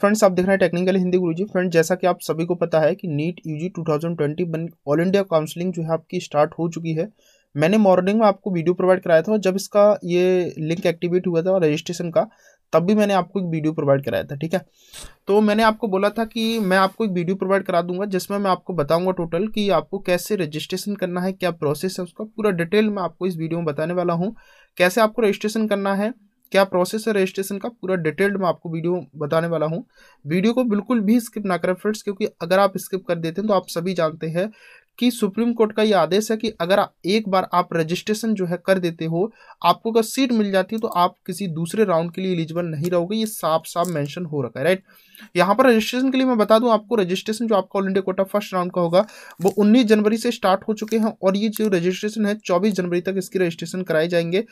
friends आप देख रहे हैं टेक्निकल हिंदी गुरु जी फ्रेंड जैसा कि आप सभी को पता है कि NEET twenty 2020 All India counselling जो है आपकी स्टार्ट हो चुकी है मैंने मॉर्निंग में आपको वीडियो प्रोवाइड कराया था और जब इसका ये लिंक एक्टिवेट हुआ था और रजिस्ट्रेशन का तब भी मैंने आपको एक वीडियो प्रोवाइड कराया था ठीक है तो मैंने आपको बोला था कि मैं आपको एक वीडियो प्रोवाइड करा दूंगा जिसमें मैं आपको बताऊंगा टोटल कि आपको कैसे रजिस्ट्रेशन करना है क्या प्रोसेस है उसका पूरा डिटेल मैं आपको इस वीडियो में बताने वाला हूँ कैसे आपको रजिस्ट्रेशन करना है क्या प्रोसेस है रजिस्ट्रेशन का पूरा डिटेल्ड मैं आपको वीडियो बताने वाला हूँ वीडियो को बिल्कुल भी स्किप ना करें फ्रेंड्स क्योंकि अगर आप स्किप कर देते हैं तो आप सभी जानते हैं कि सुप्रीम कोर्ट का ये आदेश है कि अगर एक बार आप रजिस्ट्रेशन जो है कर देते हो आपको अगर सीट मिल जाती है तो आप किसी दूसरे राउंड के लिए एलिजिबल नहीं रहोगे ये साफ साफ मेंशन हो रखा है राइट यहाँ पर रजिस्ट्रेशन के लिए मैं बता दूं आपको रजिस्ट्रेशन जो आपका All India quota first round का होगा वो उन्नीस जनवरी से स्टार्ट हो चुके हैं और ये जो रजिस्ट्रेशन है चौबीस जनवरी तक इसकी रजिस्ट्रेशन कराए जाएंगे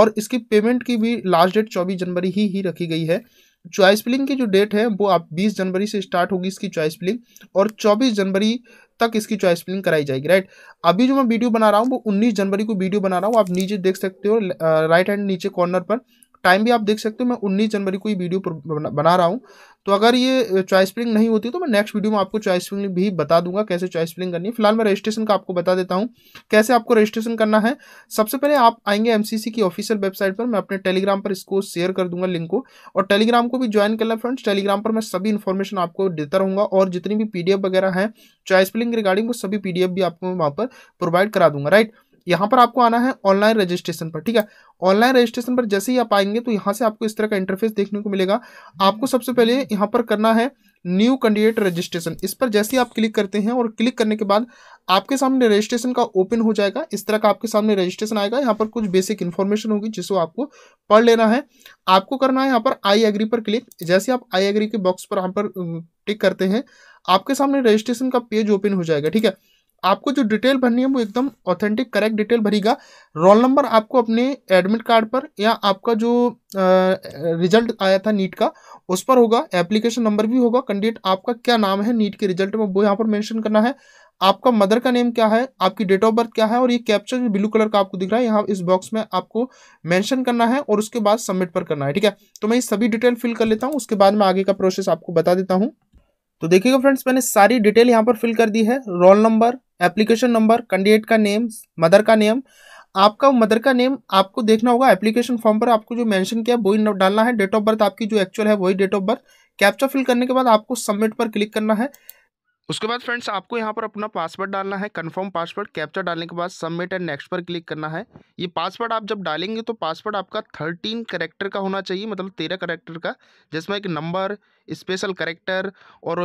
और इसकी पेमेंट की भी लास्ट डेट चौबीस जनवरी ही, ही रखी गई है चॉइस फिलिंग की जो डेट है वो आप 20 जनवरी से स्टार्ट होगी इसकी चॉइस फिलिंग और 24 जनवरी तक इसकी चॉइस फिलिंग कराई जाएगी राइट अभी जो मैं वीडियो बना रहा हूँ वो 19 जनवरी को वीडियो बना रहा हूँ आप नीचे देख सकते हो राइट हैंड नीचे कॉर्नर पर टाइम भी आप देख सकते हो मैं उन्नीस जनवरी को ये वीडियो बना रहा हूँ तो अगर ये चॉइस स्प्रिंग नहीं होती तो मैं नेक्स्ट वीडियो में आपको चॉइस स्प्रिंग भी बता दूंगा कैसे चॉइस स्प्रिंग करनी है फिलहाल मैं रजिस्ट्रेशन का आपको बता देता हूँ कैसे आपको रजिस्ट्रेशन करना है सबसे पहले आप आएंगे एमसीसी की ऑफिशियल वेबसाइट पर मैं अपने टेलीग्राम पर इसको शेयर कर दूंगा लिंक को और टेलीग्राम को भी ज्वाइन करना फ्रेंड्स टेलीग्राम पर मैं सभी इन्फॉर्मेशन आपको देता रहूँगा और जितनी भी पी वगैरह हैं चॉइस स्प्रिंग रिगार्डिंग वो सभी पी भी आपको मैं वहाँ पर प्रोवाइड करा दूंगा राइट यहाँ पर आपको आना है ऑनलाइन रजिस्ट्रेशन पर ठीक है ऑनलाइन रजिस्ट्रेशन पर जैसे ही आप आएंगे तो यहाँ से आपको इस तरह का इंटरफेस देखने को मिलेगा आपको सबसे पहले यहाँ पर करना है न्यू कैंडिडेट रजिस्ट्रेशन इस पर जैसे ही आप क्लिक करते हैं और क्लिक करने के बाद आपके सामने रजिस्ट्रेशन का ओपन हो जाएगा इस तरह का आपके सामने रजिस्ट्रेशन आएगा यहाँ पर कुछ बेसिक इन्फॉर्मेशन होगी जिसको आपको पढ़ लेना है आपको करना है यहाँ पर आई एग्री पर क्लिक जैसे आप आई एग्री के बॉक्स पर यहाँ पर टिक करते हैं आपके सामने रजिस्ट्रेशन का पेज ओपन हो जाएगा ठीक है आपको जो डिटेल भरनी है वो एकदम ऑथेंटिक करेक्ट डिटेल भरेगा रोल नंबर आपको अपने एडमिट कार्ड पर या आपका जो आ, रिजल्ट आया था नीट का उस पर होगा एप्लीकेशन नंबर भी होगा कैंडिडेट आपका क्या नाम है नीट के रिजल्ट में वो यहाँ पर मेंशन करना है आपका मदर का नेम क्या है आपकी डेट ऑफ बर्थ क्या है और ये कैप्चर जो ब्लू कलर का आपको दिख रहा है यहाँ इस बॉक्स में आपको मेंशन करना है और उसके बाद सबमिट पर करना है ठीक है तो मैं ये सभी डिटेल फिल कर लेता हूँ उसके बाद मैं आगे का प्रोसेस आपको बता देता हूँ तो देखिएगा फ्रेंड्स मैंने सारी डिटेल यहाँ पर फिल कर दी है roll number application number candidate का नेम मदर का नेम आपका मदर का नेम आपको देखना होगा एप्लीकेशन फॉर्म पर आपको जो मेंशन किया वही डालना है डेट ऑफ बर्थ आपकी जो एक्चुअल है वही date of birth captcha fill करने के बाद आपको सबमिट पर क्लिक करना है उसके बाद फ्रेंड्स आपको यहाँ पर अपना पासवर्ड डालना है कंफर्म पासवर्ड कैप्चर डालने के बाद सबमिट एंड नेक्स्ट पर क्लिक करना है ये पासवर्ड आप जब डालेंगे तो पासवर्ड आपका थर्टीन करेक्टर का होना चाहिए मतलब तेरह करेक्टर का जिसमें एक नंबर स्पेशल करेक्टर और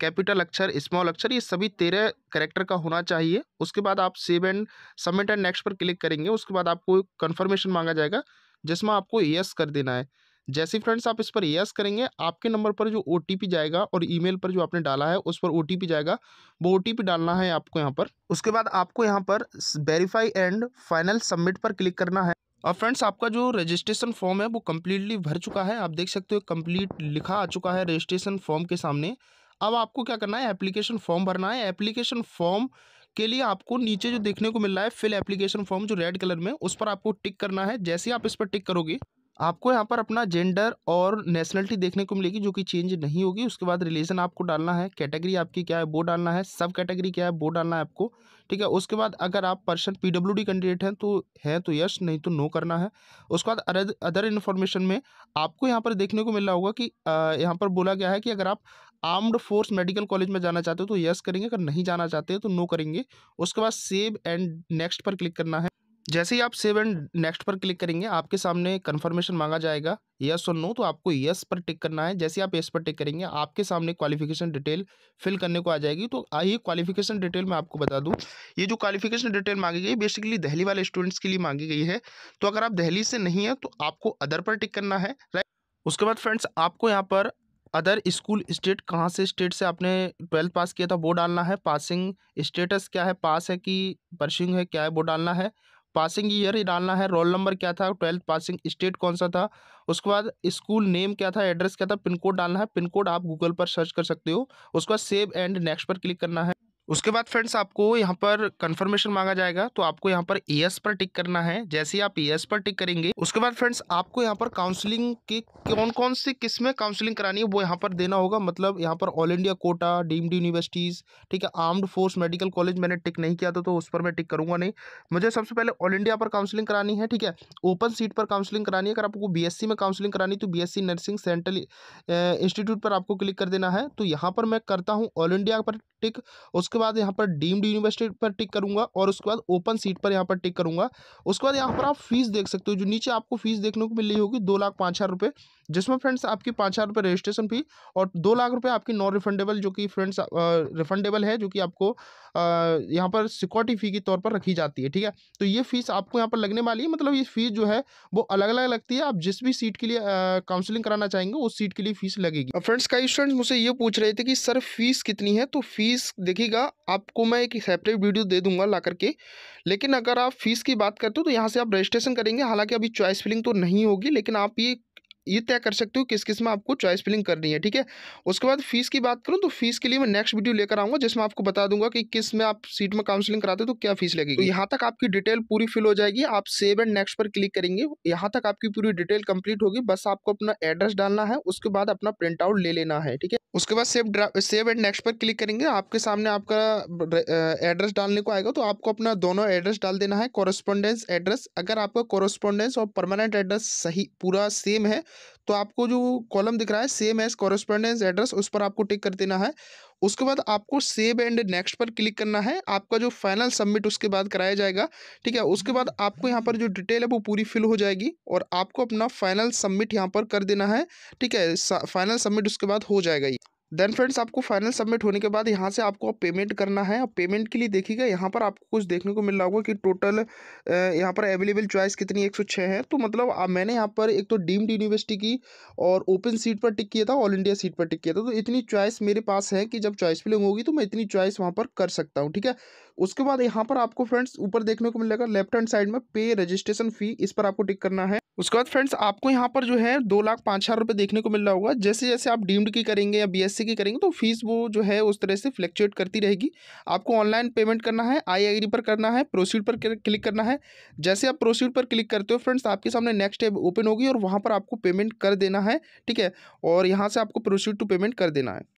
कैपिटल अक्षर स्मॉल अक्षर ये सभी तेरह करेक्टर का होना चाहिए उसके बाद आप save and submit and next पर क्लिक करेंगे उसके बाद आपको कन्फर्मेशन मांगा जाएगा जिसमें आपको यस कर देना है जैसे फ्रेंड्स आप इस पर यस करेंगे आपके नंबर पर जो ओ जाएगा और ईमेल पर जो आपने डाला है उस पर ओ जाएगा वो ओ डालना है आपको यहाँ पर उसके बाद आपको यहाँ पर वेरीफाई एंड फाइनल सबमिट पर क्लिक करना है और फ्रेंड्स आपका जो रजिस्ट्रेशन फॉर्म है वो कम्प्लीटली भर चुका है आप देख सकते हो कम्प्लीट लिखा आ चुका है रजिस्ट्रेशन फॉर्म के सामने अब आपको क्या करना है एप्लीकेशन फॉर्म भरना है एप्लीकेशन फॉर्म के लिए आपको नीचे जो देखने को मिल रहा है फिल एप्लीकेशन फॉर्म जो रेड कलर में उस पर आपको टिक करना है जैसे आप इस पर टिक करोगे आपको यहाँ पर अपना जेंडर और नेशनलिटी देखने को मिलेगी जो कि चेंज नहीं होगी उसके बाद रिलेशन आपको डालना है कैटेगरी आपकी क्या है वो डालना है सब कैटेगरी क्या है वो डालना है आपको ठीक है उसके बाद अगर आप पर्सन डी कैंडिडेट हैं तो है तो यस नहीं तो नो करना है उसके बाद अदर इन्फॉर्मेशन में आपको यहाँ पर देखने को मिल रहा होगा कि यहाँ पर बोला गया है कि अगर आप आर्म्ड फोर्स मेडिकल कॉलेज में जाना चाहते हो तो यस करेंगे अगर नहीं जाना चाहते तो नो करेंगे उसके बाद सेव एंड नेक्स्ट पर क्लिक करना है जैसे ही आप सेव एंड नेक्स्ट पर क्लिक करेंगे आपके सामने कन्फर्मेशन मांगा जाएगा यस और नो तो आपको यस पर टिक करना है जैसे आप यस पर टिक करेंगे आपके सामने क्वालिफिकेशन डिटेल फिल करने को आ जाएगी तो आइए क्वालिफिकेशन डिटेल मैं आपको बता दूं ये जो क्वालिफिकेशन डिटेल मांगी गई बेसिकली दहली वाले स्टूडेंट्स के लिए मांगी गई है तो अगर आप दहली से नहीं है तो आपको अदर पर टिक करना है राइट उसके बाद फ्रेंड्स आपको यहाँ पर अदर स्कूल स्टेट कहाँ से स्टेट से आपने ट्वेल्थ पास किया था वो डालना है पासिंग स्टेटस क्या है पास है कि परसिंग है क्या है वो डालना है पासिंग ईयर ही डालना है रोल नंबर क्या था ट्वेल्थ पासिंग स्टेट कौन सा था उसके बाद स्कूल नेम क्या था एड्रेस क्या था पिन कोड डालना है पिन कोड आप गूगल पर सर्च कर सकते हो उसके बाद सेव एंड नेक्स्ट पर क्लिक करना है उसके बाद फ्रेंड्स आपको यहाँ पर कंफर्मेशन मांगा जाएगा तो आपको यहाँ पर एस पर टिक करना है जैसे ही आप एस पर टिक करेंगे उसके बाद फ्रेंड्स आपको यहाँ पर काउंसलिंग के कौन कौन सी किस में काउंसलिंग करानी है वो यहाँ पर देना होगा मतलब यहाँ पर all India quota deemed universities ठीक है आर्म्ड फोर्स मेडिकल कॉलेज मैंने टिक नहीं किया था तो उस पर मैं टिक करूंगा नहीं मुझे सबसे पहले ऑल इंडिया पर काउंसलिंग करानी है ठीक है ओपन सीट पर काउंसलिंग करानी है अगर आपको बी में काउंसलिंग करानी तो बी नर्सिंग सेंट्रल इंस्टीट्यूट पर आपको क्लिक कर देना है तो यहाँ पर मैं करता हूँ ऑल इंडिया पर टिक उसके उसके बाद यहाँ पर डीम्ड यूनिवर्सिटी पर टिक करूँगा और उसके बाद ओपन सीट पर यहाँ पर टिक करूँगा उसके बाद यहाँ पर आप फीस देख सकते हो जो नीचे आपको फीस देखने को मिल रही होगी दो लाख पाँच हज़ार रुपये जिसमें फ्रेंड्स आपकी पाँच हज़ार रुपये रजिस्ट्रेशन फ़ी और दो लाख रुपये आपकी नॉन रिफंडेबल जो कि फ्रेंड्स रिफंडेबल है जो कि आपको यहाँ पर सिक्योरिटी फ़ी के तौर पर रखी जाती है ठीक है तो ये फ़ीस आपको यहाँ पर लगने वाली है मतलब ये फ़ीस जो है वो अलग अलग लगती है आप जिस भी सीट के लिए काउंसिलिंग कराना चाहेंगे उस सीट के लिए फ़ीस लगेगी फ्रेंड्स कई स्टूडेंट्स मुझसे ये पूछ रहे थे कि सर फीस कितनी है तो फीस देखिएगा आपको मैं एक सेपरेट वीडियो दे दूंगा ला करके लेकिन अगर आप फीस की बात करते हो तो यहाँ से आप रजिस्ट्रेशन करेंगे हालांकि अभी चॉइस फिलिंग तो नहीं होगी लेकिन आप ये ये तय कर सकते हो किस किस में आपको चॉइस फिलिंग करनी है ठीक है उसके बाद फीस की बात करूँ तो फीस के लिए मैं नेक्स्ट वीडियो लेकर आऊँगा जिसमें आपको बता दूंगा कि किस में आप सीट में काउंसिलिंग कराते हो तो क्या फीस लगेगी तो यहाँ तक आपकी डिटेल पूरी फिल हो जाएगी आप सेव एंड नेक्स्ट पर क्लिक करेंगे यहाँ तक आपकी पूरी डिटेल कंप्लीट होगी बस आपको अपना एड्रेस डालना है उसके बाद अपना प्रिंट आउट ले लेना है ठीक है उसके बाद सेव सेव एंड नेक्स्ट पर क्लिक करेंगे आपके सामने आपका एड्रेस डालने को आएगा तो आपको अपना दोनों एड्रेस डाल देना है कॉरस्पॉन्डेंस एड्रेस अगर आपका कॉरस्पॉन्डेंस और परमानेंट एड्रेस सही पूरा सेम है तो आपको जो कॉलम दिख रहा है सेम एज कॉरेस्पॉन्डेंस एड्रेस उस पर आपको टिक कर देना है उसके बाद आपको सेव एंड नेक्स्ट पर क्लिक करना है आपका जो फाइनल सबमिट उसके बाद कराया जाएगा ठीक है उसके बाद आपको यहाँ पर जो डिटेल है वो पूरी फिल हो जाएगी और आपको अपना फाइनल सबमिट यहाँ पर कर देना है ठीक है फाइनल सबमिट उसके बाद हो जाएगा ये देन फ्रेंड्स आपको फाइनल सबमिट होने के बाद यहाँ से आपको पेमेंट करना है पेमेंट के लिए देखिएगा यहाँ पर आपको कुछ देखने को मिल रहा होगा कि टोटल यहाँ पर अवेलेबल चॉइस कितनी एक सौ छः है तो मतलब आ, मैंने यहाँ पर एक तो डीम्ड यूनिवर्सिटी की और ओपन सीट पर टिक किया था ऑल इंडिया सीट पर टिक किया था तो इतनी चॉइस मेरे पास है कि जब चॉइस फिलिंग होगी तो मैं इतनी चॉइस वहाँ पर कर सकता हूँ ठीक है उसके बाद यहाँ पर आपको फ्रेंड्स ऊपर देखने को मिलेगा लेफ्ट हैंड साइड में पे रजिस्ट्रेशन फी इस पर आपको टिक करना है उसके बाद फ्रेंड्स आपको यहाँ पर जो है दो लाख पाँच हज़ार रुपये देखने को मिल रहा होगा जैसे जैसे आप डीम्ड की करेंगे या बी हिस्से की करेंगे तो फीस वो जो है उस तरह से फ्लैक्चुएट करती रहेगी आपको ऑनलाइन पेमेंट करना है आई एग्री पर करना है प्रोसीड पर क्लिक करना है जैसे आप प्रोसीड पर क्लिक करते हो फ्रेंड्स आपके सामने नेक्स्ट टैब ओपन होगी और वहाँ पर आपको पेमेंट कर देना है ठीक है और यहाँ से आपको प्रोसीड टू पेमेंट कर देना है